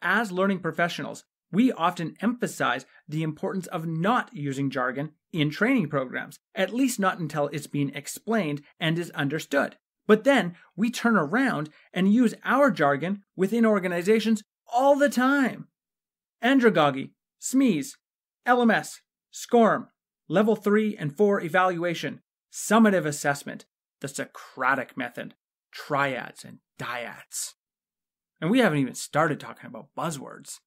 As learning professionals, we often emphasize the importance of not using jargon in training programs, at least not until it's being explained and is understood. But then we turn around and use our jargon within organizations all the time. Andragogy, SMEs, LMS, SCORM, Level 3 and 4 evaluation, summative assessment, the Socratic method, triads and diads. And we haven't even started talking about buzzwords.